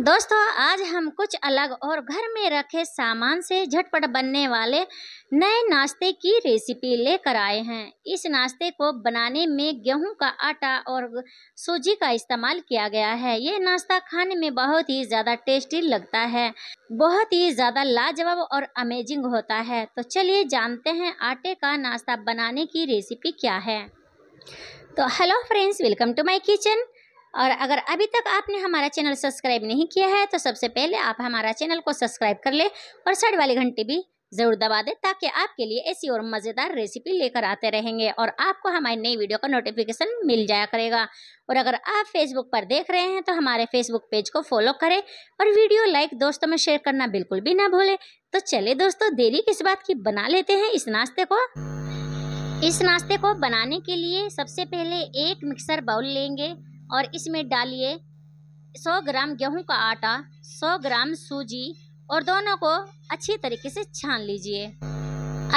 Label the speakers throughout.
Speaker 1: दोस्तों आज हम कुछ अलग और घर में रखे सामान से झटपट बनने वाले नए नाश्ते की रेसिपी लेकर आए हैं इस नाश्ते को बनाने में गेहूं का आटा और सूजी का इस्तेमाल किया गया है ये नाश्ता खाने में बहुत ही ज़्यादा टेस्टी लगता है बहुत ही ज़्यादा लाजवाब और अमेजिंग होता है तो चलिए जानते हैं आटे का नाश्ता बनाने की रेसिपी क्या है तो hello friends welcome to my kitchen और अगर अभी तक आपने हमारा चैनल सब्सक्राइब नहीं किया है तो सबसे पहले आप हमारा चैनल को सब्सक्राइब कर ले और साइड वाली घंटी भी ज़रूर दबा दें ताकि आपके लिए ऐसी और मज़ेदार रेसिपी लेकर आते रहेंगे और आपको हमारी नई वीडियो का नोटिफिकेशन मिल जाया करेगा और अगर आप फेसबुक पर देख रहे हैं तो हमारे फेसबुक पेज को फॉलो करें और वीडियो लाइक दोस्तों में शेयर करना बिल्कुल भी ना भूलें तो चले दोस्तों देरी किस बात की बना लेते हैं इस नाश्ते को इस नाश्ते को बनाने के लिए सबसे पहले एक मिक्सर बाउल लेंगे और इसमें डालिए 100 ग्राम गेहूं का आटा 100 ग्राम सूजी और दोनों को अच्छी तरीके से छान लीजिए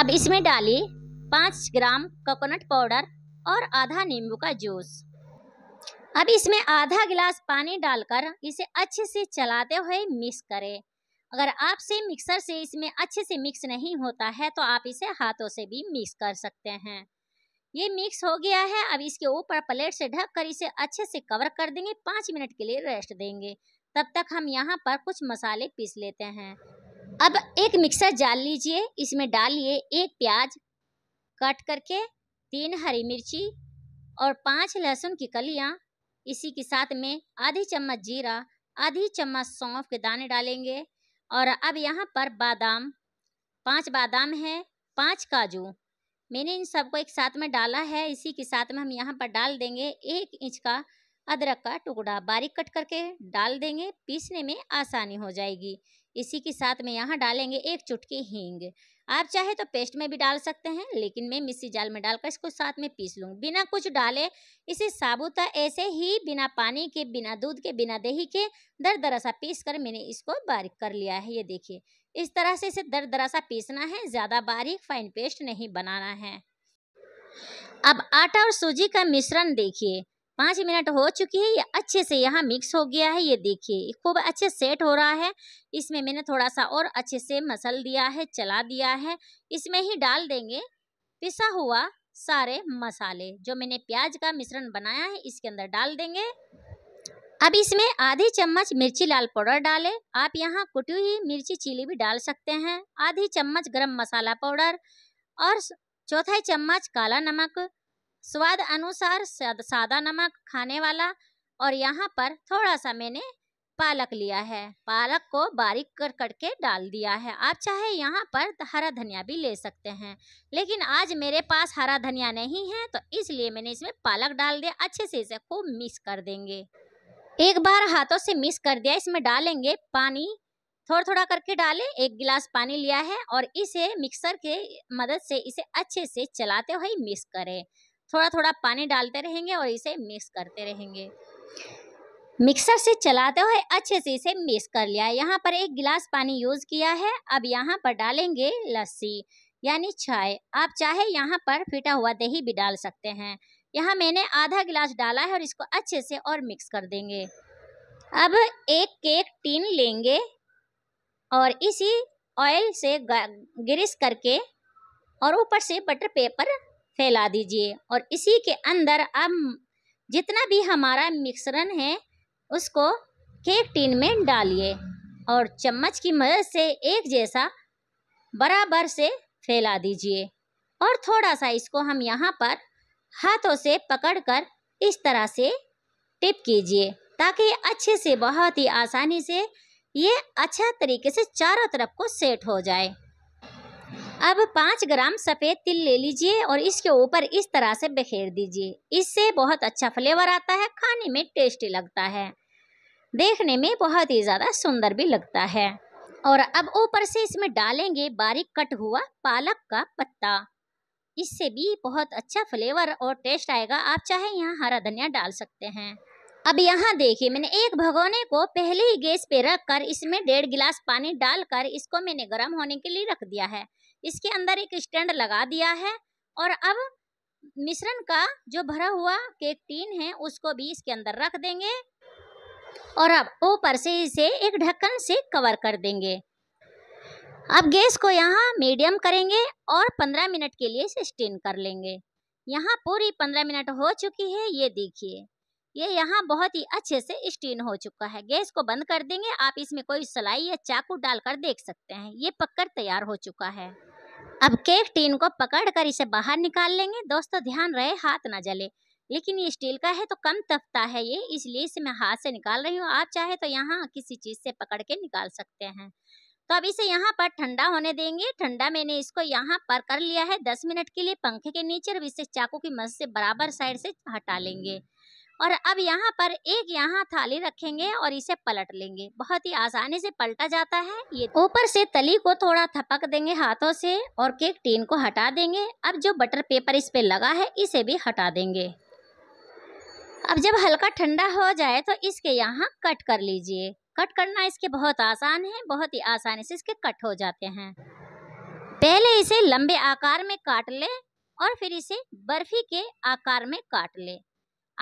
Speaker 1: अब इसमें डालिए 5 ग्राम कोकोनट पाउडर और आधा नींबू का जूस अब इसमें आधा गिलास पानी डालकर इसे अच्छे से चलाते हुए मिक्स करें अगर आपसे मिक्सर से इसमें अच्छे से मिक्स नहीं होता है तो आप इसे हाथों से भी मिक्स कर सकते हैं ये मिक्स हो गया है अब इसके ऊपर प्लेट से ढक कर इसे अच्छे से कवर कर देंगे पाँच मिनट के लिए रेस्ट देंगे तब तक हम यहाँ पर कुछ मसाले पीस लेते हैं अब एक मिक्सर जाल लीजिए इसमें डालिए एक प्याज कट करके तीन हरी मिर्ची और पाँच लहसुन की कलियाँ इसी के साथ में आधी चम्मच जीरा आधी चम्मच सौंफ के दाने डालेंगे और अब यहाँ पर बादाम पांच बादाम है पांच काजू मैंने इन सबको एक साथ में डाला है इसी के साथ में हम यहाँ पर डाल देंगे एक इंच का अदरक का टुकड़ा बारीक कट करके डाल देंगे पीसने में आसानी हो जाएगी इसी के साथ में यहाँ डालेंगे एक चुटकी हींग आप चाहे तो पेस्ट में भी डाल सकते हैं लेकिन मैं मिस्सी जाल में डालकर इसको साथ में पीस लूँ बिना कुछ डाले इसे साबुत ऐसे ही बिना पानी के बिना दूध के बिना दही के दर दरा सा पीस कर मैंने इसको बारीक कर लिया है ये देखिए इस तरह से इसे दर दरा सा पीसना है ज़्यादा बारीक फाइन पेस्ट नहीं बनाना है अब आटा और सूजी का मिश्रण देखिए पाँच मिनट हो चुकी है ये अच्छे से यहाँ मिक्स हो गया है ये देखिए खूब अच्छे सेट हो रहा है इसमें मैंने थोड़ा सा और अच्छे से मसल दिया है चला दिया है इसमें ही डाल देंगे पिसा हुआ सारे मसाले जो मैंने प्याज का मिश्रण बनाया है इसके अंदर डाल देंगे अब इसमें आधी चम्मच मिर्ची लाल पाउडर डालें आप यहाँ कुटी हुई मिर्ची चिली भी डाल सकते हैं आधी चम्मच गरम मसाला पाउडर और चौथाई चम्मच काला नमक स्वाद अनुसार सादा नमक खाने वाला और यहाँ पर थोड़ा सा मैंने पालक लिया है पालक को बारीक कर करके डाल दिया है आप चाहे यहाँ पर हरा धनिया भी ले सकते हैं लेकिन आज मेरे पास हरा धनिया नहीं है तो इसलिए मैंने इसमें पालक डाल दिया अच्छे से इसे खूब मिक्स कर देंगे एक बार हाथों से मिक्स कर दिया इसमें डालेंगे पानी थोड़ा थोड़ा करके डालें एक गिलास पानी लिया है और इसे मिक्सर के मदद से इसे अच्छे से चलाते हुए मिक्स करें थोड़ा थोड़ा पानी डालते रहेंगे और इसे मिक्स करते रहेंगे मिक्सर से चलाते हुए अच्छे से इसे मिक्स कर लिया यहाँ पर एक गिलास पानी यूज़ किया है अब यहाँ पर डालेंगे लस्सी यानी चाय आप चाहे यहाँ पर फिटा हुआ दही भी डाल सकते हैं यहाँ मैंने आधा गिलास डाला है और इसको अच्छे से और मिक्स कर देंगे अब एक केक टीन लेंगे और इसी ऑयल से ग्रिस करके और ऊपर से बटर पेपर फैला दीजिए और इसी के अंदर अब जितना भी हमारा मिक्सरन है उसको केक टिन में डालिए और चम्मच की मदद से एक जैसा बराबर से फैला दीजिए और थोड़ा सा इसको हम यहाँ पर हाथों से पकड़कर इस तरह से टिप कीजिए ताकि अच्छे से बहुत ही आसानी से ये अच्छा तरीके से चारों तरफ को सेट हो जाए अब पाँच ग्राम सफ़ेद तिल ले लीजिए और इसके ऊपर इस तरह से बखेर दीजिए इससे बहुत अच्छा फ्लेवर आता है खाने में टेस्टी लगता है देखने में बहुत ही ज़्यादा सुंदर भी लगता है और अब ऊपर से इसमें डालेंगे बारीक कट हुआ पालक का पत्ता इससे भी बहुत अच्छा फ्लेवर और टेस्ट आएगा आप चाहे यहाँ हरा धनिया डाल सकते हैं अब यहाँ देखिए मैंने एक भगोने को पहले ही गैस पे रख कर इसमें डेढ़ गिलास पानी डालकर इसको मैंने गर्म होने के लिए रख दिया है इसके अंदर एक स्टैंड लगा दिया है और अब मिश्रण का जो भरा हुआ केक टीन है उसको भी इसके अंदर रख देंगे और अब ऊपर से इसे एक ढक्कन से कवर कर देंगे अब गैस को यहाँ मीडियम करेंगे और पंद्रह मिनट के लिए इसे स्टीम कर लेंगे यहाँ पूरी पंद्रह मिनट हो चुकी है ये देखिए ये यहाँ बहुत ही अच्छे से स्टीम हो चुका है गैस को बंद कर देंगे आप इसमें कोई सलाई या चाकू डालकर देख सकते हैं ये पककर तैयार हो चुका है अब केक टीन को पकड़कर इसे बाहर निकाल लेंगे दोस्तों ध्यान रहे हाथ ना जले लेकिन ये स्टील का है तो कम तपता है ये इसलिए इसे मैं हाथ से निकाल रही हूँ आप चाहे तो यहाँ किसी चीज़ से पकड़ के निकाल सकते हैं तो अब इसे यहाँ पर ठंडा होने देंगे ठंडा मैंने इसको यहाँ पर कर लिया है दस मिनट के लिए पंखे के नीचे और इसे चाकू की मदद से बराबर साइड से हटा लेंगे और अब यहाँ पर एक यहाँ थाली रखेंगे और इसे पलट लेंगे बहुत ही आसानी से पलटा जाता है ये ऊपर से तली को थोड़ा थपक देंगे हाथों से और केक टीन को हटा देंगे अब जो बटर पेपर इस पे लगा है इसे भी हटा देंगे अब जब हल्का ठंडा हो जाए तो इसके यहाँ कट कर लीजिए कट करना इसके बहुत आसान है बहुत ही आसानी से इसके कट हो जाते हैं पहले इसे लंबे आकार में काट लें और फिर इसे बर्फी के आकार में काट लें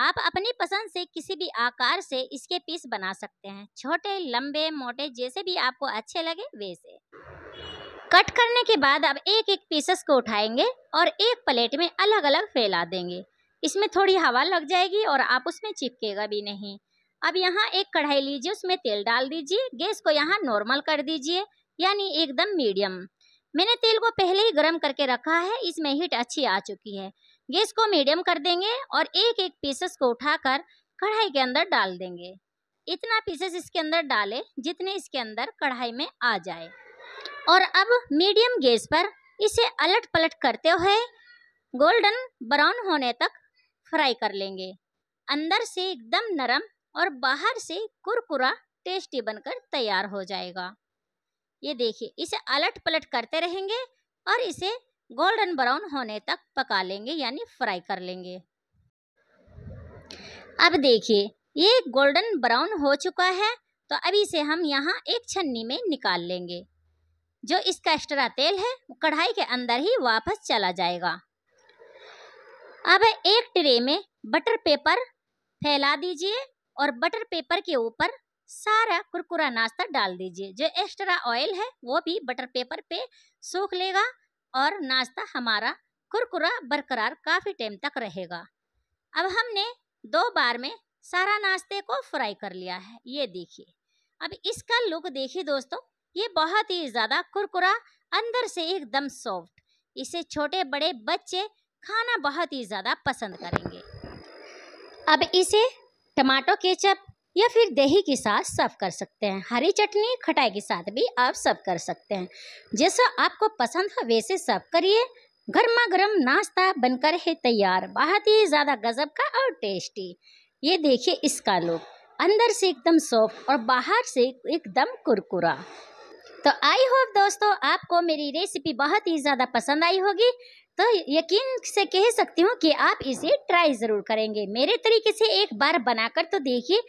Speaker 1: आप अपनी पसंद से किसी भी आकार से इसके पीस बना सकते हैं छोटे लंबे मोटे जैसे भी आपको अच्छे लगे वैसे कट करने के बाद आप एक एक पीसेस को उठाएंगे और एक प्लेट में अलग अलग फैला देंगे इसमें थोड़ी हवा लग जाएगी और आप उसमें चिपकेगा भी नहीं अब यहाँ एक कढ़ाई लीजिए उसमें तेल डाल दीजिए गैस को यहाँ नॉर्मल कर दीजिए यानी एकदम मीडियम मैंने तेल को पहले ही गर्म करके रखा है इसमें हीट अच्छी आ चुकी है गैस को मीडियम कर देंगे और एक एक पीसेस को उठाकर कढ़ाई के अंदर डाल देंगे इतना पीसेस इसके अंदर डालें जितने इसके अंदर कढ़ाई में आ जाए और अब मीडियम गैस पर इसे अलट पलट करते हुए गोल्डन ब्राउन होने तक फ्राई कर लेंगे अंदर से एकदम नरम और बाहर से कुरकुरा टेस्टी बनकर तैयार हो जाएगा ये देखिए इसे अलट पलट करते रहेंगे और इसे गोल्डन ब्राउन होने तक पका लेंगे यानी फ्राई कर लेंगे अब देखिए ये गोल्डन ब्राउन हो चुका है तो अभी इसे हम यहाँ एक छन्नी में निकाल लेंगे जो इसका एक्स्ट्रा तेल है कढ़ाई के अंदर ही वापस चला जाएगा अब एक ट्रे में बटर पेपर फैला दीजिए और बटर पेपर के ऊपर सारा कुरकुरा नाश्ता डाल दीजिए जो एक्स्ट्रा ऑयल है वो भी बटर पेपर पे सूख लेगा और नाश्ता हमारा कुरकुरा बरकरार काफ़ी टाइम तक रहेगा अब हमने दो बार में सारा नाश्ते को फ्राई कर लिया है ये देखिए अब इसका लुक देखिए दोस्तों ये बहुत ही ज़्यादा कुरकुरा अंदर से एकदम सॉफ्ट इसे छोटे बड़े बच्चे खाना बहुत ही ज़्यादा पसंद करेंगे अब इसे टमाटो केचप या फिर दही के साथ सर्व कर सकते हैं हरी चटनी खटाई के साथ भी आप सर्व कर सकते हैं जैसा आपको पसंद हो वैसे सर्व करिए गर्मा गर्म नाश्ता बनकर है तैयार बहुत ही ज़्यादा गजब का और टेस्टी ये देखिए इसका लुक अंदर से एकदम सॉफ्ट और बाहर से एकदम कुरकुरा तो आई होप दोस्तों आपको मेरी रेसिपी बहुत ही ज़्यादा पसंद आई होगी तो यकीन से कह सकती हूँ कि आप इसे ट्राई ज़रूर करेंगे मेरे तरीके से एक बार बनाकर तो देखिए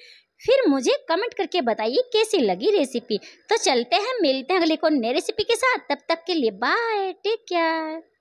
Speaker 1: फिर मुझे कमेंट करके बताइए कैसी लगी रेसिपी तो चलते हैं मिलते हैं अगले को नई रेसिपी के साथ तब तक के लिए बाय टेक केयर